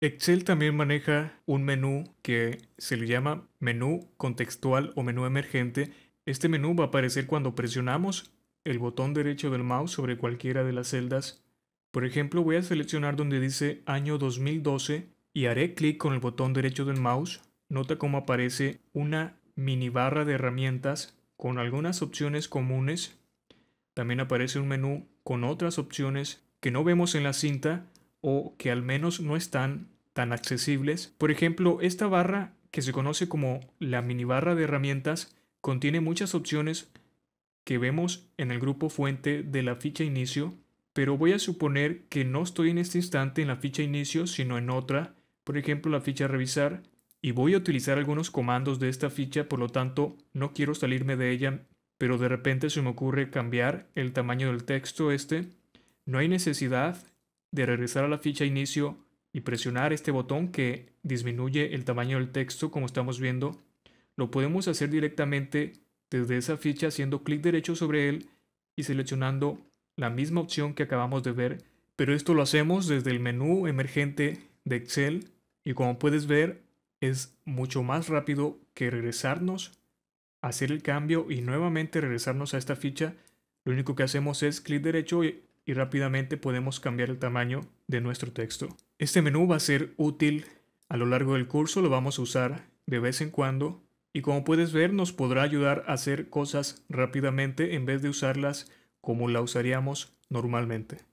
Excel también maneja un menú que se le llama menú contextual o menú emergente. Este menú va a aparecer cuando presionamos el botón derecho del mouse sobre cualquiera de las celdas. Por ejemplo, voy a seleccionar donde dice año 2012 y haré clic con el botón derecho del mouse. Nota cómo aparece una mini barra de herramientas con algunas opciones comunes. También aparece un menú con otras opciones que no vemos en la cinta, o que al menos no están tan accesibles. Por ejemplo, esta barra que se conoce como la mini barra de herramientas contiene muchas opciones que vemos en el grupo fuente de la ficha inicio, pero voy a suponer que no estoy en este instante en la ficha inicio, sino en otra, por ejemplo la ficha revisar, y voy a utilizar algunos comandos de esta ficha, por lo tanto no quiero salirme de ella, pero de repente se me ocurre cambiar el tamaño del texto este. No hay necesidad de regresar a la ficha inicio y presionar este botón que disminuye el tamaño del texto como estamos viendo, lo podemos hacer directamente desde esa ficha haciendo clic derecho sobre él y seleccionando la misma opción que acabamos de ver, pero esto lo hacemos desde el menú emergente de Excel y como puedes ver es mucho más rápido que regresarnos, hacer el cambio y nuevamente regresarnos a esta ficha. Lo único que hacemos es clic derecho y y rápidamente podemos cambiar el tamaño de nuestro texto. Este menú va a ser útil a lo largo del curso, lo vamos a usar de vez en cuando y como puedes ver nos podrá ayudar a hacer cosas rápidamente en vez de usarlas como la usaríamos normalmente.